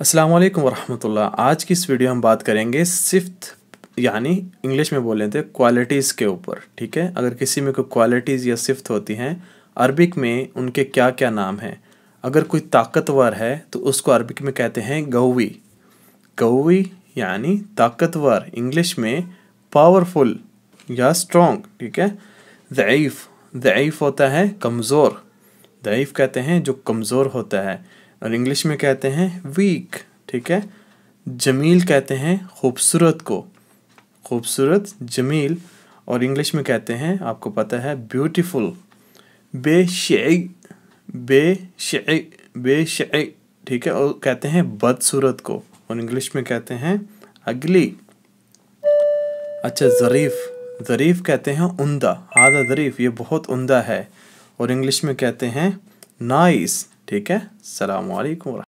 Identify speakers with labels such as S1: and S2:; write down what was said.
S1: अस्सलाम वालेकुम वरहमतुल्लाह आज की इस वीडियो हम बात करेंगे सिफ्त यानी इंग्लिश में बोले थे क्वालिटीज़ के ऊपर ठीक है अगर किसी में कोई क्वालिटीज़ या सिफ्त होती हैं अरबिक में उनके क्या क्या नाम हैं अगर कोई ताकतवर है तो उसको अरबिक में कहते हैं गौवी गौवी यानी ताकतवर इंग्लिश में पावरफुल या स्ट्रॉन्ग ठीक है ज़ीफ़ ज़ीफ़ होता है कमज़ोर ज़ीफ़ कहते हैं जो कमज़ोर होता है और इंग्लिश में कहते हैं वीक ठीक है जमील कहते हैं खूबसूरत को खूबसूरत जमील और इंग्लिश में कहते हैं आपको पता है ब्यूटीफुल शेग बे शेग ठीक है और कहते हैं बदसूरत को और इंग्लिश में कहते हैं अगली अच्छा ज़रीफ़ ज़रीफ़ कहते हैं उमदा आधा ज़रीफ़ ये बहुत उमदा है और इंग्लिश में कहते हैं नाइस ہے السلام عليكم ورحمة